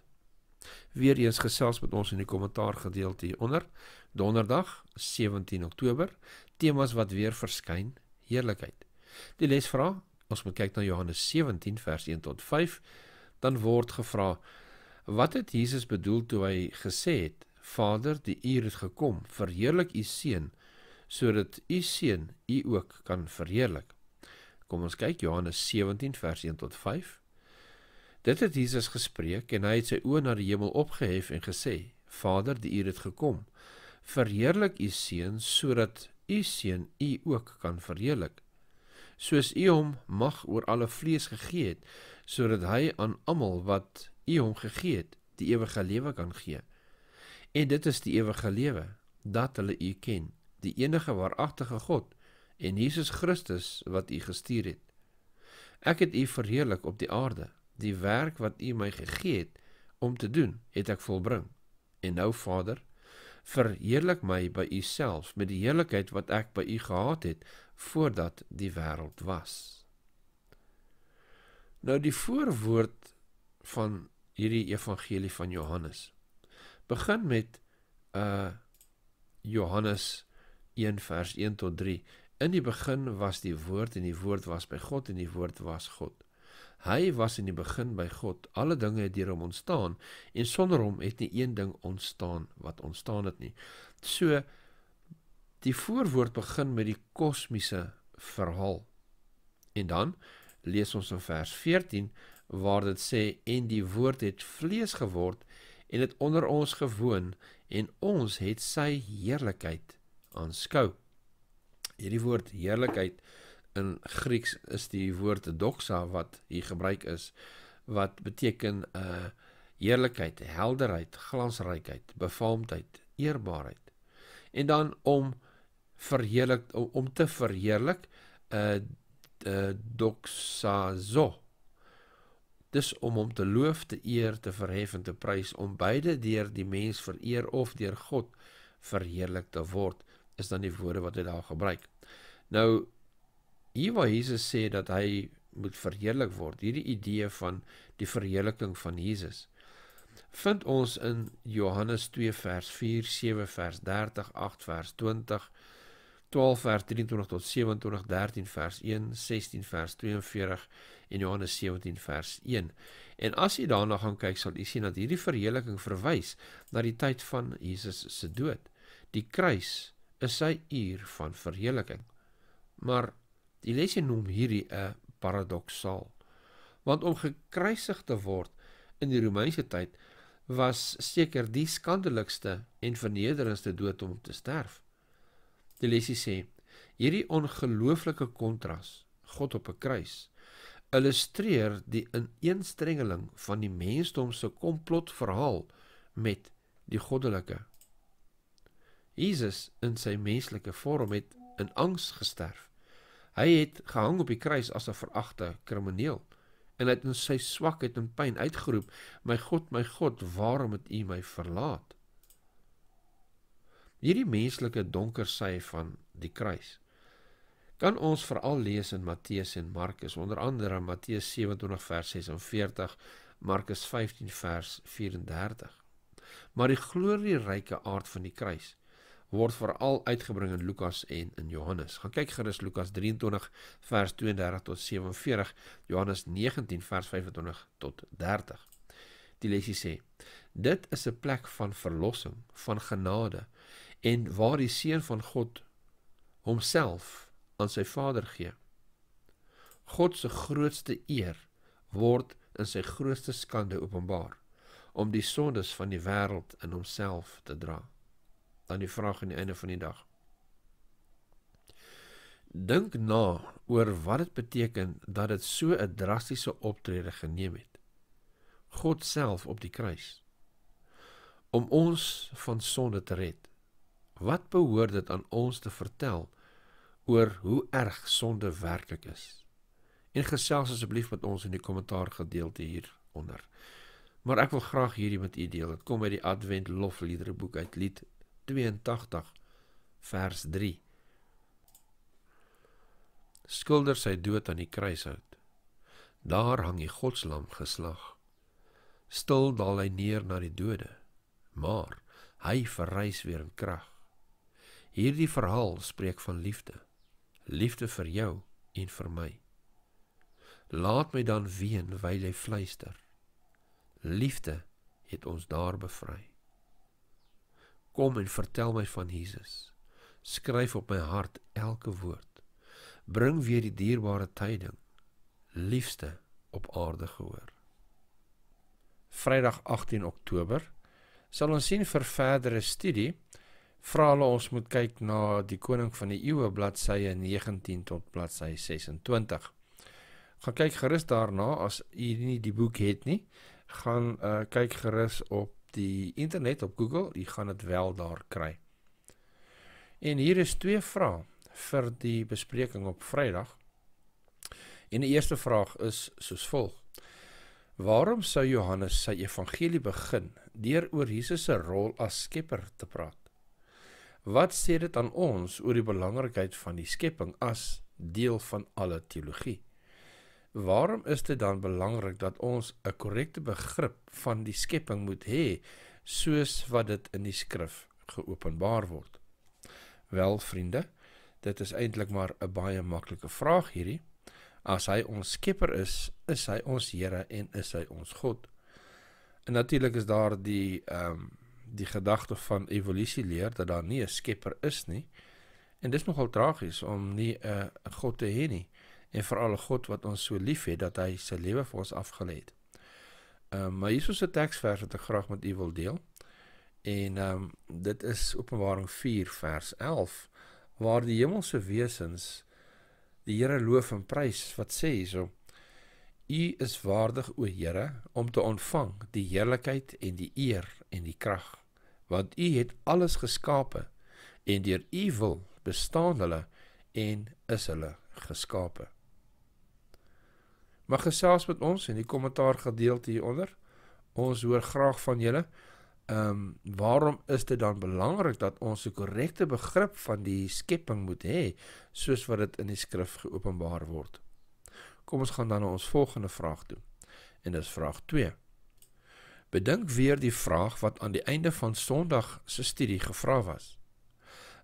Weereens gesels met ons in die kommentaar gedeelte hieronder. Donderdag 17 Oktober temas wat weer verskyn heerlikheid. Die les vra ons moet kyk na Johannes 17 vers 1 tot 5 dan word gevra wat het Jesus bedoel toe hy gesê het Vader die uur het gekom verheerlik u seun sodat u seun u ook kan verheerlik. Kom ons kyk Johannes 17 vers 1 tot 5. Dit het Jesus gespreek en hy het sy oë na die hemel opgehef en gesê: Vader, die uur het gekom. Verheerlik u seun sodat u seun u ook kan verheerlik. Soos u hom mag oor alle vlees gegee het, sodat hy aan almal wat u hom gegee het, die ewige lewe kan gee. En dit is die ewige lewe, dat hulle u ken, die enige waaragtige God en Jesus Christus wat U gestuur het. Ek het U verheerlik op die aarde. Die werk wat U my gegee het om te doen, het ek volbring. En nou Vader, verheerlik my by U self met die heerlikheid wat ek by U gehad het voordat die wêreld was. Nou die voorwoord van hierdie evangelie van Johannes begin met uh Johannes 1 vers 1 tot 3 In die begin was die woord en die woord was by God en die woord was God. Hy was in die begin by God. Alle dinge het deur hom ontstaan en sonder hom het nie een ding ontstaan wat ontstaan het nie. So die voorwoord begin met die kosmiese verhaal. En dan lees ons in vers 14 waar dit sê en die woord het vlees geword en het onder ons gewoon en ons het sy heerlikheid aanskou. Hierdie woord heerlikheid in Grieks is die woord doxa wat hier gebruik is wat beteken 'n uh, heerlikheid, helderheid, glansrykheid, befaamdheid, eerbaarheid. En dan om verheerlik om te verheerlik 'n uh, uh doxa zo. Dis om hom te loof, te eer, te verhef en te prys om beide deur die mens vereer of deur God verheerlik te word is dan die woorde wat hy daar gebruik. Nou hier waar Jesus sê dat hy moet verheerlik word, hierdie idee van die verheerliking van Jesus vind ons in Johannes 2 vers 4, 7 vers 30, 8 vers 20, 12 vers 23 tot 27, 13 vers 1, 16 vers 42 en Johannes 17 vers 1. En as jy daarna gaan kyk, sal jy sien dat hierdie verheerliking verwys na die tyd van Jesus se dood, die kruis is sy uur van verheerliking. Maar die lesie noem hierdie 'n paradoksaal. Want om gekruisig te word in die Romeinse tyd was seker die skandelikste en vernederendste dood om te sterf. Die lesie sê: Hierdie ongelooflike kontras, God op 'n kruis, illustreer die ineenstrengeling van die mensdom se komplotverhaal met die goddelike Jesus in sy menslike vorm het in angs gesterf. Hy het gehang op die kruis as 'n veragte krimineel en het in sy swakheid en pyn uitgeroep: "My God, my God, waarom het U my verlaat?" Hierdie menslike donker sy van die kruis kan ons veral lees in Matteus en Markus, onder andere Matteus 27 vers 46, Markus 15 vers 34. Maar die glorieryke aard van die kruis word veral uitgebring in Lukas en in Johannes. Gaan kyk gerus Lukas 23 vers 32 tot 47, Johannes 19 vers 25 tot 30. Die lesie sê: Dit is 'n plek van verlossing, van genade en waar die seun van God homself aan sy Vader gee. God se grootste eer word in sy grootste skande openbaar om die sondes van die wêreld in homself te dra dan die vraag aan die einde van die dag. Dink na oor wat dit beteken dat dit so 'n drastiese optrede geneem het. God self op die kruis om ons van sonde te red. Wat behoort dit aan ons te vertel oor hoe erg sonde werklik is? En gesels asseblief met ons in die kommentaar gedeelte hieronder. Maar ek wil graag hierdie met u deel. Dit kom uit die Advent Lofliedere boek uit lied 1. 82 vers 3 skilder sy dood aan die kruishout daar hang die godslam geslag stil daal hy neer na die dode maar hy verrys weer in krag hierdie verhaal spreek van liefde liefde vir jou en vir my laat my dan ween wyl hy fluister liefde het ons daar bevry Kom en vertel my van Jesus. Skryf op my hart elke woord. Bring weer die dierbare tyding. Liefste op aarde gehoor. Vrydag 18 Oktober sal ons sien vir verdere studie. Vra hulle ons moet kyk na die koning van die eeue bladsye 19 tot bladsy 26. Gaan kyk gerus daarna as u nie die boek het nie. Gaan uh, kyk gerus op die internet op Google, jy gaan dit wel daar kry. En hier is twee vrae vir die bespreking op Vrydag. En die eerste vraag is soos volg: Waarom sou Johannes sy evangelie begin deur oor Jesus se rol as skepper te praat? Wat sê dit aan ons oor die belangrikheid van die skepping as deel van alle teologie? Waarom is dit dan belangrik dat ons 'n korrekte begrip van die skepping moet hê soos wat dit in die skrif geopenbaar word? Wel, vriende, dit is eintlik maar 'n baie maklike vraag hierdie. As hy ons Skepper is, is hy ons Here en is hy ons God. En natuurlik is daar die ehm um, die gedagte van evolusie leer dat daar nie 'n Skepper is nie. En dis nogal tragies om nie 'n uh, God te hê nie en veral God wat ons so lief het dat hy sy lewe vir ons afgelê het. Ehm um, maar hier is 'n teksvers wat ek graag met u wil deel. En ehm um, dit is Openbaring 4 vers 11 waar die hemelse wesens die Here loof en prys wat sê hierso: U is waardig o Here om te ontvang die heerlikheid en die eer en die krag want U het alles geskape en deur U wil bestaan hulle en is hulle geskape. Mag gesels met ons en die kommentaar gedeel hieronder. Ons hoor graag van julle. Ehm um, waarom is dit dan belangrik dat ons 'n korrekte begrip van die skepping moet hê soos wat dit in die skrif geopenbaar word? Kom ons gaan dan na ons volgende vraag toe. En dis vraag 2. Bedink weer die vraag wat aan die einde van Sondag se studie gevra was.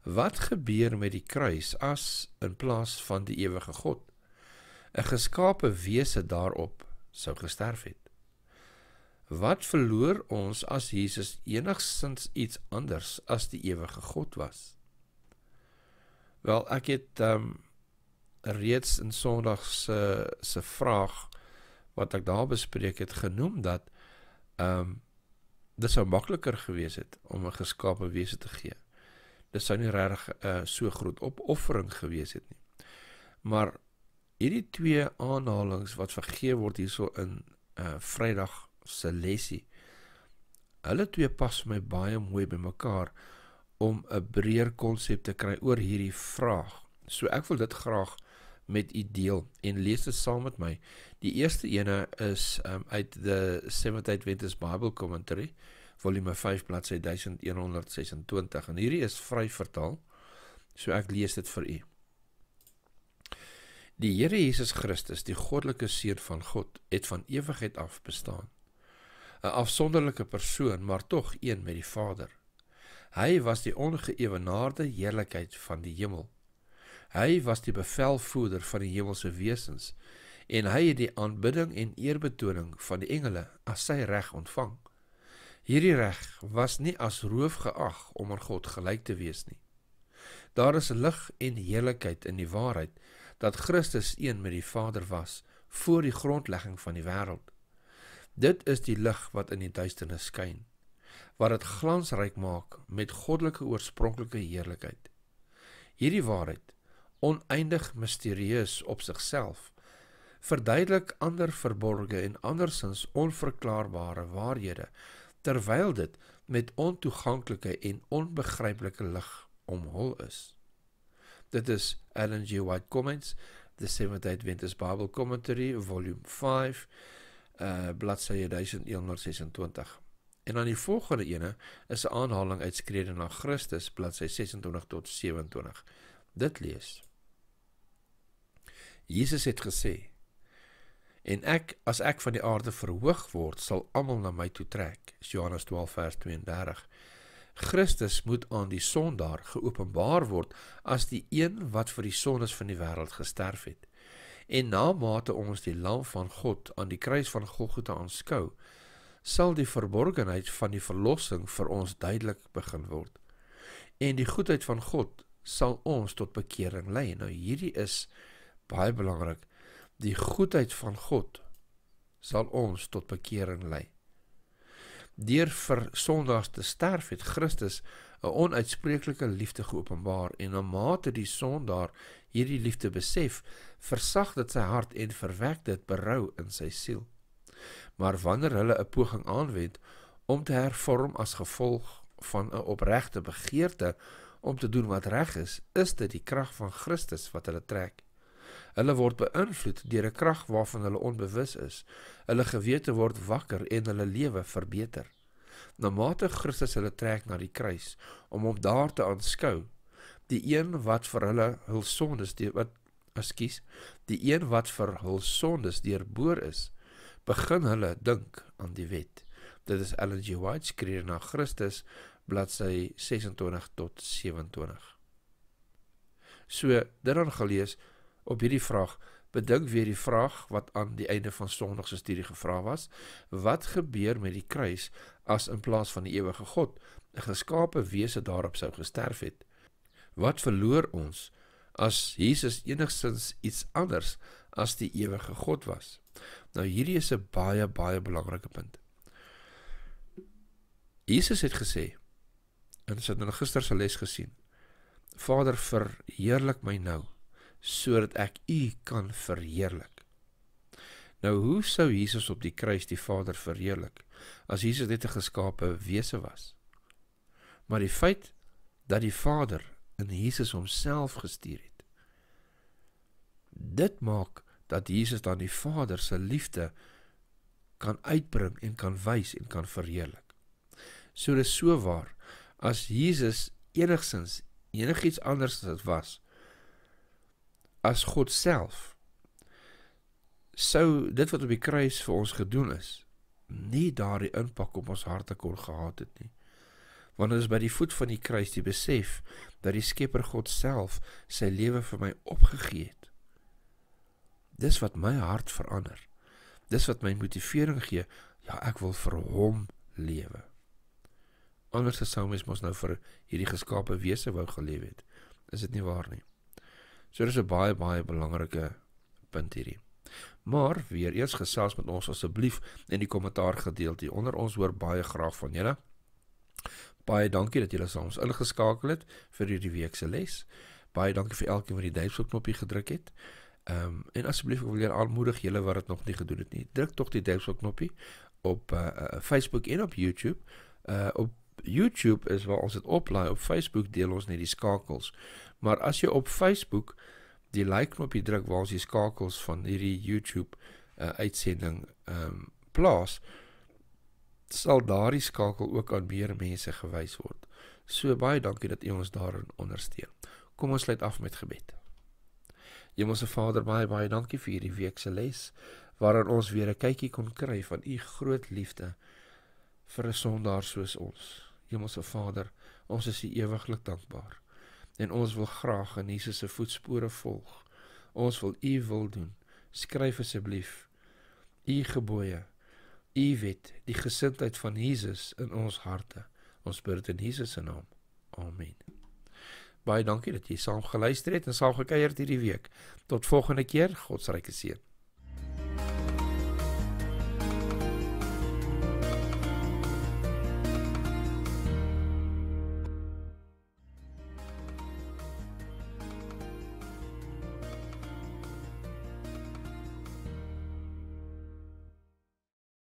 Wat gebeur met die kruis as in plaas van die ewige God? 'n geskaapte wese daarop sou gesterf het. Wat verloor ons as Jesus enigstens iets anders as die ewige God was? Wel, ek het um reeds in Sondag se se vraag wat ek daar bespreek het genoem dat um dit sou makliker gewees het om 'n geskaapte wese te gee. Dit sou nie regtig 'n uh, eh, so groot opoffering gewees het nie. Maar hierdie twee aanhalings wat vergee word hierso in 'n uh, eh, Vrydag se lesie. Hulle twee pas my baie mooi bymekaar om 'n breër konsep te kry oor hierdie vraag. So ek wil dit graag met u deel en lees dit saam met my. Die eerste ene is um, uit the Seventh Adventist Bible Commentary, volume 5 bladsy 1126 en hierdie is vry vertaal. So ek lees dit vir u. Die Here Jesus Christus, die goddelike seun van God, het van ewigheid af bestaan. 'n Afsonderlike persoon, maar tog een met die Vader. Hy was die ongeëwenaarde heerlikheid van die hemel. Hy was die bevelvoerder van die hemelse wesens en hy het die aanbidding en eerbetoning van die engele as sy reg ontvang. Hierdie reg was nie as roof geag om aan God gelyk te wees nie. Daar is lig en heerlikheid in die waarheid dat Christus een met die Vader was voor die grondlegging van die wêreld. Dit is die lig wat in die duisternis skyn, wat dit glansryk maak met goddelike oorspronklike heerlikheid. Hierdie waarheid, oneindig misterieus op sigself, verduidelik ander verborge en andersins onverklaarbare waarhede terwyl dit met ontoeganklike en onbegryplike lig omhul is. Dit is Alan G. White Comments, The Seventh Day Adventist Bible Commentary, Volume 5, uh, bladsy 1126. En dan die volgende ene is 'n aanhaling uit Skrede na Christus, bladsy 26 tot 27. Dit lees: Jesus het gesê: "En ek, as ek van die aarde verhoog word, sal almal na my toe trek." Johannes 12 vers 32. Christus moet aan die sondaar geopenbaar word as die een wat vir die sondes van die wêreld gesterf het. En namate ons die lam van God aan die kruis van Golgotha aanskou, sal die verborgenheid van die verlossing vir ons duidelik begin word. En die goedheid van God sal ons tot bekering lei. Nou hierdie is baie belangrik. Die goedheid van God sal ons tot bekering lei deur vir sondaars te sterf het Christus 'n onuitspreeklike liefde geopenbaar en na mate die sondaar hierdie liefde besef, versag dit sy hart en verwek dit berou in sy siel. Maar wanneer hulle 'n poging aanwend om te hervorm as gevolg van 'n opregte begeerte om te doen wat reg is, is dit die krag van Christus wat hulle trek. Hulle word beïnvloed deur 'n krag waarvan hulle onbewus is. Hulle gewete word wakker en hulle lewe verbeter. Na mate Christus hulle trek na die kruis om hom daar te aanskou, die een wat vir hulle hul sondes deur wat ekskuus, die een wat vir hul sondes deurboor is, begin hulle dink aan die wet. Dit is Ellen G. White se kreer na Christus bladsy 26 tot 27. So, dit dan gelees op hierdie vraag bedink weer die vraag wat aan die einde van Sondag se studie gevra was: Wat gebeur met die kruis as in plaas van die ewige God 'n geskaapte wese daarop sou gesterf het? Wat verloor ons as Jesus enigstens iets anders as die ewige God was? Nou hierdie is 'n baie baie belangrike punt. Jesus het gesê en ons het in gister se les gesien: Vader verheerlik my nou sodat ek U kan verheerlik. Nou hoe sou Jesus op die kruis die Vader verheerlik as Jesus net 'n geskaapte wese was? Maar die feit dat die Vader in Jesus homself gestuur het, dit maak dat Jesus dan die Vader se liefde kan uitbring en kan wys en kan verheerlik. So dis so waar as Jesus enigsins enigiets anders as dit was as God self sou dit wat op die kruis vir ons gedoen is nie daardie impak op ons harte kon gehad het nie want dit is by die voet van die kruis die besef dat die skepper God self sy lewe vir my opgegee het dis wat my hart verander dis wat my motivering gee ja ek wil vir hom lewe anders sou mens mos nou vir hierdie geskape wese wou geleef het is dit nie waar nie So dis 'n baie baie belangrike punt hierdie. Maar weer eens gesels met ons asseblief in die kommentaar gedeelte. Onder ons hoor baie graag van julle. Baie dankie dat julle saam ons ingeskakel het vir hierdie week se les. Baie dankie vir elkeen wat die duimpjie knoppie gedruk het. Ehm um, en asseblief ek wil julle aanmoedig julle wat dit nog nie gedoen het nie, druk tog die duimpjie knoppie op uh, uh, Facebook en op YouTube. Uh op YouTube is waar ons dit oplaai, op Facebook deel ons net die skakels. Maar as jy op Facebook die like knopie druk waar ons die skakels van hierdie YouTube uh, uitsending ehm um, plaas, sal daardie skakel ook aan meer mense gewys word. So baie dankie dat u ons daarin ondersteun. Kom ons sluit af met gebed. Hemelse Vader, baie baie dankie vir hierdie week se les waarin ons weer 'n kykie kon kry van u groot liefde vir 'n sondaar soos ons. Hemelse Vader, ons is u ewiglik dankbaar en ons wil graag in Jesus se voetspore volg. Ons wil U wil doen. Skryf asseblief U gebooie, U wet, die gesindheid van Jesus in ons harte. Ons bid dit in Jesus se naam. Amen. Baie dankie dat jy saam geluister het en saam gekuier het hierdie week. Tot volgende keer, God se ryke seën.